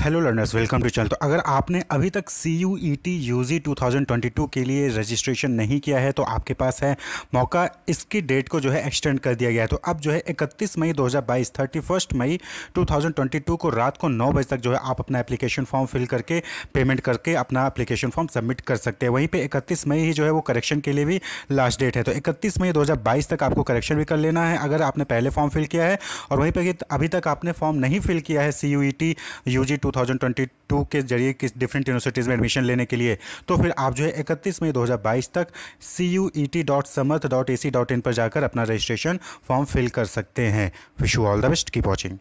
hello learners welcome to channel तो अगर आपने अभी तक C U E T U G two thousand twenty two के लिए रजिस्ट्रेशन नहीं किया है तो आपके पास है मौका इसकी डेट को जो है एक्सटेंड कर दिया गया है तो अब जो है इकतीस मई दो हज़ार बाईस thirty first May two thousand twenty two को रात को नौ बजे तक जो है आप अपना एप्लीकेशन फॉर्म फिल करके पेमेंट करके अपना एप्लीकेशन फॉर्म सबमिट कर सकते हैं वहीं पर इकतीस मई ही जो है वो करेक्शन के लिए भी लास्ट डेट है तो इकतीस मई दो हज़ार बाईस तक आपको करेक्शन भी कर लेना है अगर आपने पहले फॉर्म फिल किया है और वहीं पर अभी तक आपने फॉर्म नहीं फिल किया है C U E T U G two 2022 के जरिए किस डिफरेंट यूनिवर्सिटीज़ में एडमिशन लेने के लिए तो फिर आप जो है इकतीस मई 2022 तक C U E T dot Samarth dot A C dot in पर जाकर अपना रजिस्ट्रेशन फॉर्म फिल कर सकते हैं wish you all the best keep watching